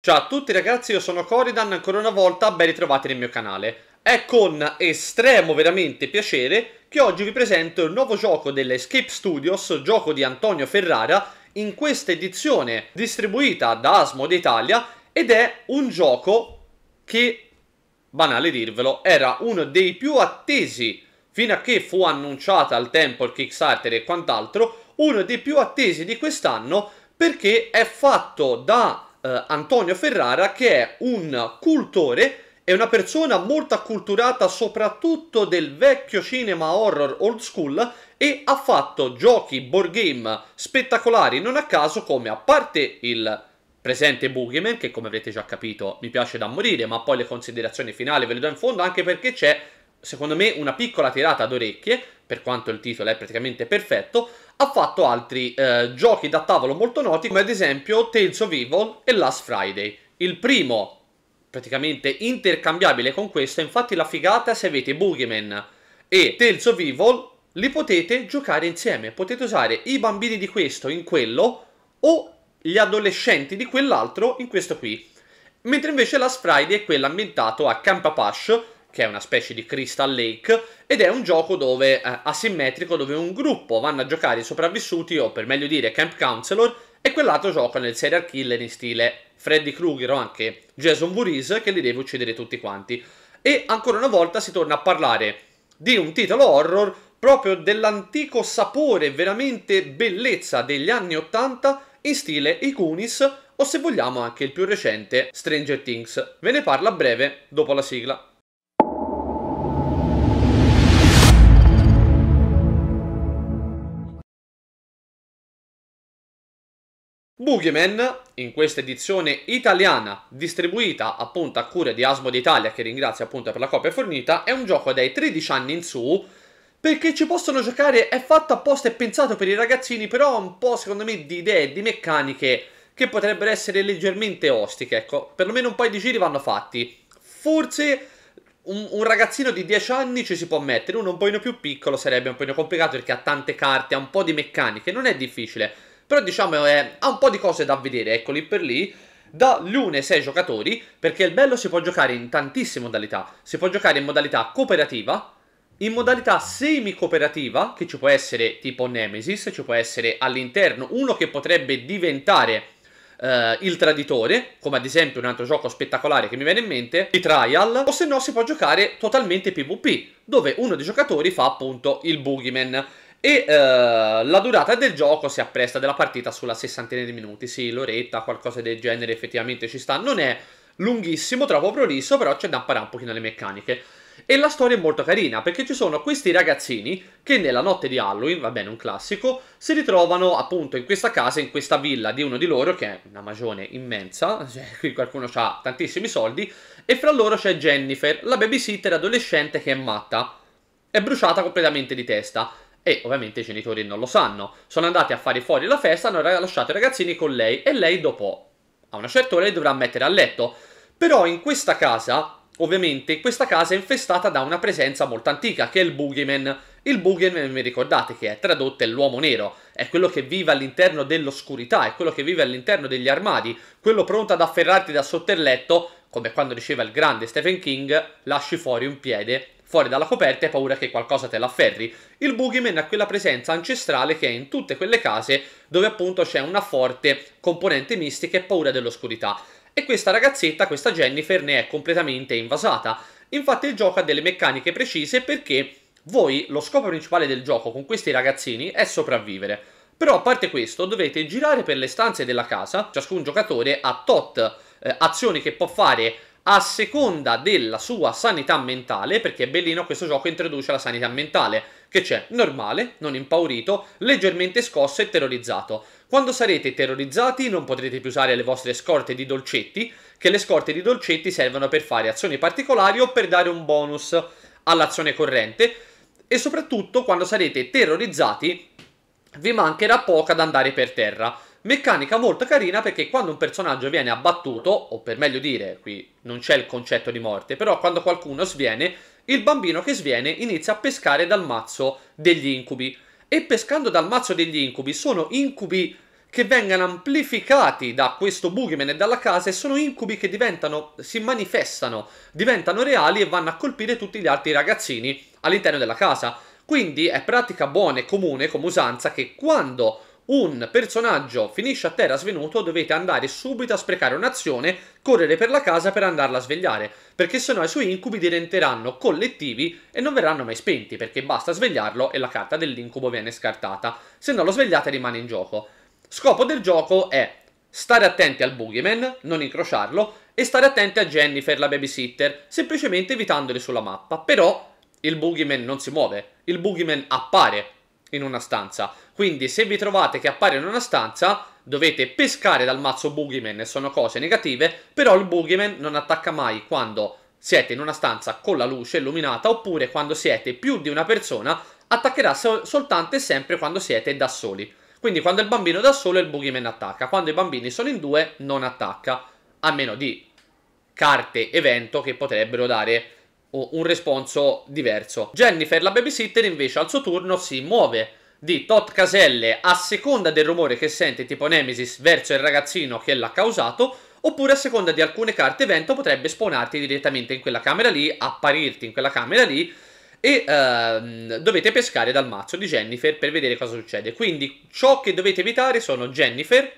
Ciao a tutti ragazzi, io sono Coridan, ancora una volta ben ritrovati nel mio canale. È con estremo veramente piacere che oggi vi presento il nuovo gioco dell'Escape Studios, gioco di Antonio Ferrara, in questa edizione distribuita da Asmod Italia ed è un gioco che, banale dirvelo, era uno dei più attesi fino a che fu annunciata al tempo il Kickstarter e quant'altro, uno dei più attesi di quest'anno perché è fatto da eh, Antonio Ferrara che è un cultore è una persona molto acculturata soprattutto del vecchio cinema horror old school e ha fatto giochi board game spettacolari non a caso come a parte il presente Boogeyman che come avrete già capito mi piace da morire ma poi le considerazioni finali ve le do in fondo anche perché c'è secondo me una piccola tirata d'orecchie per quanto il titolo è praticamente perfetto ha fatto altri eh, giochi da tavolo molto noti, come ad esempio Tales of Evil e Last Friday. Il primo praticamente intercambiabile con questo, infatti la figata se avete Boogeyman e Tales of Evil li potete giocare insieme, potete usare i bambini di questo in quello o gli adolescenti di quell'altro in questo qui. Mentre invece Last Friday è quello ambientato a Camp Apache, che è una specie di Crystal Lake, ed è un gioco dove, eh, asimmetrico dove un gruppo vanno a giocare i sopravvissuti, o per meglio dire Camp Counselor, e quell'altro gioca nel serial killer in stile Freddy Krueger o anche Jason Voorhees, che li deve uccidere tutti quanti. E ancora una volta si torna a parlare di un titolo horror proprio dell'antico sapore, veramente bellezza degli anni 80 in stile I Goonies o se vogliamo anche il più recente Stranger Things. Ve ne parla a breve dopo la sigla. Boogeyman, in questa edizione italiana, distribuita appunto a cura di Asmo d'Italia, che ringrazio appunto per la coppia fornita, è un gioco dai 13 anni in su, perché ci possono giocare, è fatto apposta e pensato per i ragazzini, però ha un po' secondo me di idee di meccaniche che potrebbero essere leggermente ostiche, ecco, perlomeno un paio di giri vanno fatti. Forse un, un, ragazzino di 10 anni ci si può mettere, uno un po' più piccolo sarebbe un pochino complicato perché ha tante carte, ha un po' di meccaniche, non è difficile. Però diciamo eh, ha un po' di cose da vedere, ecco lì per lì da l'une 6 giocatori, perché il bello si può giocare in tantissime modalità. Si può giocare in modalità cooperativa, in modalità semi-cooperativa, che ci può essere tipo Nemesis, ci può essere all'interno uno che potrebbe diventare eh, il traditore, come ad esempio un altro gioco spettacolare che mi viene in mente, i Trial, o se no si può giocare totalmente PvP, dove uno dei giocatori fa appunto il Boogeyman. E uh, la durata del gioco si appresta della partita sulla sessantina di minuti, sì, l'oretta, qualcosa del genere effettivamente ci sta. Non è lunghissimo, troppo prolisso, però c'è da imparare un pochino le meccaniche. E la storia è molto carina perché ci sono questi ragazzini che nella notte di Halloween, va bene, un classico, si ritrovano appunto in questa casa, in questa villa di uno di loro che è una magione immensa, cioè, qui qualcuno ha tantissimi soldi, e fra loro c'è Jennifer, la babysitter adolescente che è matta, è bruciata completamente di testa. E ovviamente i genitori non lo sanno. Sono andati a fare fuori la festa, hanno lasciato i ragazzini con lei e lei dopo, a una certa ora, li dovrà mettere a letto. Però in questa casa, ovviamente, questa casa è infestata da una presenza molto antica, che è il Boogeyman. Il Boogeyman, vi ricordate, che è tradotto è l'uomo nero, è quello che vive all'interno dell'oscurità, è quello che vive all'interno degli armadi, quello pronto ad afferrarti da sotto il letto, come quando diceva il grande Stephen King, lasci fuori un piede fuori dalla coperta e paura che qualcosa te l'afferri. Il boogeyman ha quella presenza ancestrale che è in tutte quelle case dove appunto c'è una forte componente mistica e paura dell'oscurità. E questa ragazzetta, questa Jennifer, ne è completamente invasata. Infatti il gioco ha delle meccaniche precise perché voi, lo scopo principale del gioco con questi ragazzini è sopravvivere. Però a parte questo dovete girare per le stanze della casa, ciascun giocatore ha tot eh, azioni che può fare a seconda della sua sanità mentale, perché è bellino questo gioco introduce la sanità mentale, che c'è normale, non impaurito, leggermente scosso e terrorizzato. Quando sarete terrorizzati non potrete più usare le vostre scorte di dolcetti, che le scorte di dolcetti servono per fare azioni particolari o per dare un bonus all'azione corrente e soprattutto quando sarete terrorizzati vi mancherà poco ad andare per terra. Meccanica molto carina perché quando un personaggio viene abbattuto, o per meglio dire, qui non c'è il concetto di morte, però quando qualcuno sviene, il bambino che sviene inizia a pescare dal mazzo degli incubi. E pescando dal mazzo degli incubi sono incubi che vengono amplificati da questo boogeyman e dalla casa e sono incubi che diventano, si manifestano, diventano reali e vanno a colpire tutti gli altri ragazzini all'interno della casa. Quindi è pratica buona e comune come usanza che quando un personaggio finisce a terra svenuto, dovete andare subito a sprecare un'azione, correre per la casa per andarla a svegliare, perché sennò i suoi incubi diventeranno collettivi e non verranno mai spenti, perché basta svegliarlo e la carta dell'incubo viene scartata. Se no lo svegliate rimane in gioco. Scopo del gioco è stare attenti al boogeyman, non incrociarlo, e stare attenti a Jennifer, la babysitter, semplicemente evitandoli sulla mappa. Però il boogeyman non si muove, il boogeyman appare in una stanza. Quindi se vi trovate che appare in una stanza, dovete pescare dal mazzo Boogeyman, sono cose negative, però il Boogeyman non attacca mai quando siete in una stanza con la luce illuminata oppure quando siete più di una persona, attaccherà sol- soltanto e sempre quando siete da soli. Quindi quando il bambino è da solo il Boogeyman attacca, quando i bambini sono in due non attacca, a meno di carte evento che potrebbero dare un responso diverso. Jennifer, la babysitter, invece al suo turno si muove di tot caselle a seconda del rumore che sente tipo Nemesis verso il ragazzino che l'ha causato oppure a seconda di alcune carte evento potrebbe spawnarti direttamente in quella camera lì, apparirti in quella camera lì e ehm, dovete pescare dal mazzo di Jennifer per vedere cosa succede. Quindi ciò che dovete evitare sono Jennifer,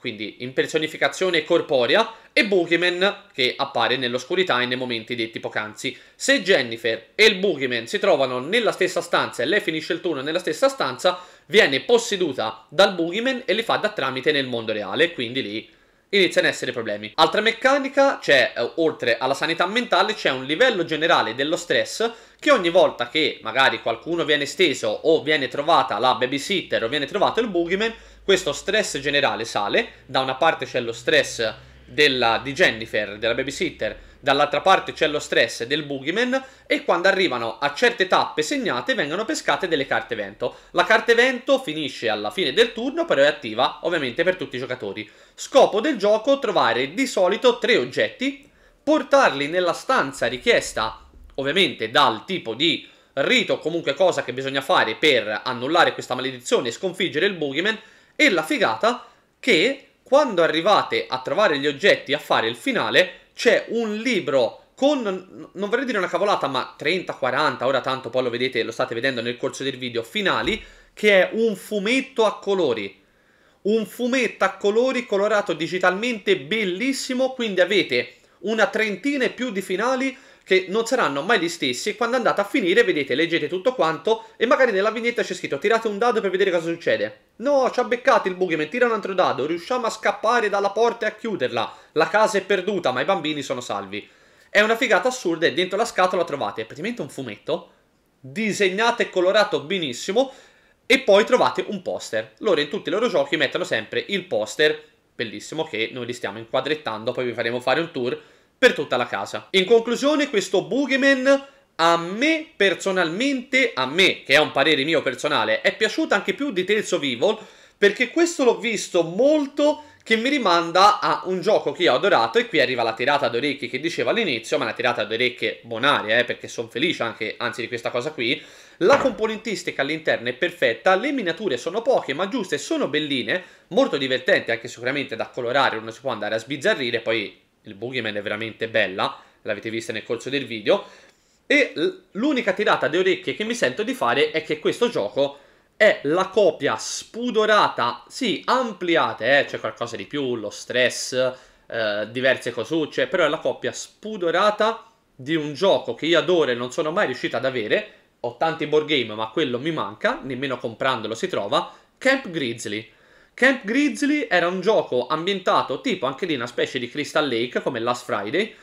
quindi in personificazione corporea, e Boogeyman, che appare nell'oscurità e nei momenti detti poc'anzi. Se Jennifer e il Boogeyman si trovano nella stessa stanza e lei finisce il turno nella stessa stanza, viene posseduta dal Boogeyman e li fa da tramite nel mondo reale, quindi lì iniziano ad essere problemi. Altra meccanica c'è, eh, oltre alla sanità mentale, c'è un livello generale dello stress che ogni volta che magari qualcuno viene steso o viene trovata la babysitter o viene trovato il boogeyman, questo stress generale sale, da una parte c'è lo stress della, di Jennifer, della babysitter, dall'altra parte c'è lo stress del boogeyman e quando arrivano a certe tappe segnate vengono pescate delle carte vento. La carta vento finisce alla fine del turno però è attiva ovviamente per tutti i giocatori. Scopo del gioco trovare di solito tre oggetti, portarli nella stanza richiesta ovviamente dal tipo di rito o comunque cosa che bisogna fare per annullare questa maledizione e sconfiggere il boogeyman e la figata che quando arrivate a trovare gli oggetti, a fare il finale, c'è un libro con, non vorrei dire una cavolata, ma 30, 40, ora tanto poi lo vedete, lo state vedendo nel corso del video, finali, che è un fumetto a colori. Un fumetto a colori colorato digitalmente bellissimo, quindi avete una trentina e più di finali che non saranno mai gli stessi. Quando andate a finire, vedete, leggete tutto quanto e magari nella vignetta c'è scritto tirate un dado per vedere cosa succede. No, ci ha beccato il Boogeyman, tira un altro dado, riusciamo a scappare dalla porta e a chiuderla. La casa è perduta, ma i bambini sono salvi. È una figata assurda e dentro la scatola trovate praticamente un fumetto, disegnato e colorato benissimo, e poi trovate un poster. Loro in tutti i loro giochi mettono sempre il poster, bellissimo, che noi li stiamo inquadrettando, poi vi faremo fare un tour per tutta la casa. In conclusione questo Boogeyman a me personalmente, a me, che è un parere mio personale, è piaciuta anche più di Tales of Evil perché questo l'ho visto molto che mi rimanda a un gioco che ho adorato e qui arriva la tirata ad orecchie che dicevo all'inizio, ma una tirata ad orecchie bonaria, eh, perché sono felice anche, anzi di questa cosa qui. La componentistica all'interno è perfetta, le miniature sono poche ma giuste, sono belline, molto divertenti anche sicuramente da colorare, uno si può andare a sbizzarrire, poi il Boogeyman è veramente bella, l'avete vista nel corso del video, e l'unica tirata di orecchie che mi sento di fare è che questo gioco è la copia spudorata, sì, ampliate, eh, c'è qualcosa di più, lo stress, eh, diverse cosucce, però è la copia spudorata di un gioco che io adoro e non sono mai riuscito ad avere, ho tanti board game ma quello mi manca, nemmeno comprandolo si trova, Camp Grizzly. Camp Grizzly era un gioco ambientato tipo anche lì una specie di Crystal Lake come Last Friday,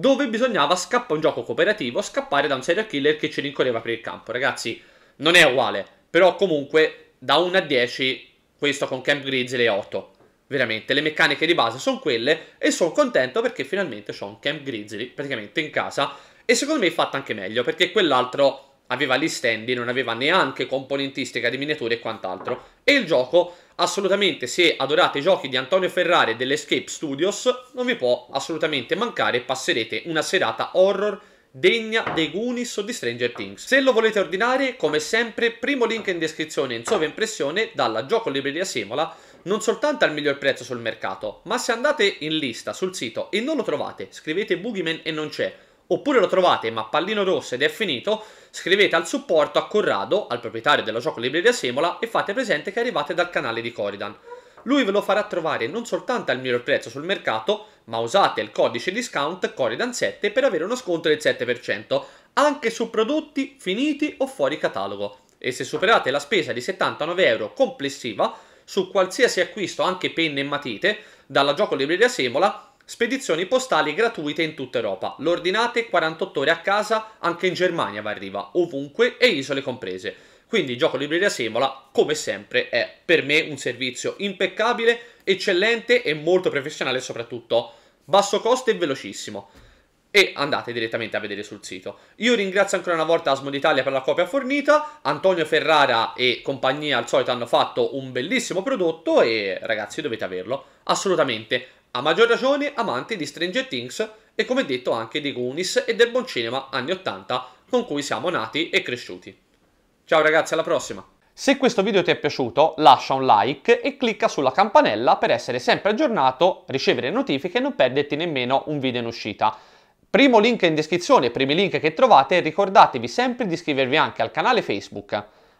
dove bisognava scappare un gioco cooperativo, scappare da un serial killer che ci rincorreva per il campo. Ragazzi, non è uguale, però comunque da 1 a 10 questo con Camp Grizzly è 8. Veramente, le meccaniche di base sono quelle e sono contento perché finalmente ho un Camp Grizzly praticamente in casa e secondo me è fatto anche meglio perché quell'altro aveva gli stand, non aveva neanche componentistica di miniature e quant'altro. E il gioco, assolutamente, se adorate i giochi di Antonio Ferrari e dell'Escape Studios, non vi può assolutamente mancare e passerete una serata horror degna dei Goonies o di Stranger Things. Se lo volete ordinare, come sempre, primo link in descrizione in sovraimpressione dalla Gioco Libreria Semola, non soltanto al miglior prezzo sul mercato, ma se andate in lista sul sito e non lo trovate, scrivete Boogeyman e non c'è, oppure lo trovate ma pallino rosso ed è finito, Scrivete al supporto a Corrado, al proprietario della gioco libreria Semola, e fate presente che arrivate dal canale di Coridan. Lui ve lo farà trovare non soltanto al miglior prezzo sul mercato, ma usate il codice discount Coridan7 per avere uno sconto del 7%, anche su prodotti finiti o fuori catalogo. E se superate la spesa di 79 euro complessiva, su qualsiasi acquisto, anche penne e matite, dalla gioco libreria Semola, Spedizioni postali gratuite in tutta Europa. L'ordinate 48 ore a casa, anche in Germania va arriva, ovunque e isole comprese. Quindi il gioco libreria Semola, come sempre, è per me un servizio impeccabile, eccellente e molto professionale soprattutto. Basso costo e velocissimo e andate direttamente a vedere sul sito. Io ringrazio ancora una volta Asmo d'Italia per la copia fornita, Antonio Ferrara e compagnia al solito hanno fatto un bellissimo prodotto e ragazzi dovete averlo, assolutamente. A maggior ragione amanti di Stranger Things e come detto anche di Goonies e del buon cinema anni 80 con cui siamo nati e cresciuti. Ciao ragazzi, alla prossima! Se questo video ti è piaciuto lascia un like e clicca sulla campanella per essere sempre aggiornato, ricevere notifiche e non perderti nemmeno un video in uscita. Primo link in descrizione, primi link che trovate, e ricordatevi sempre di iscrivervi anche al canale Facebook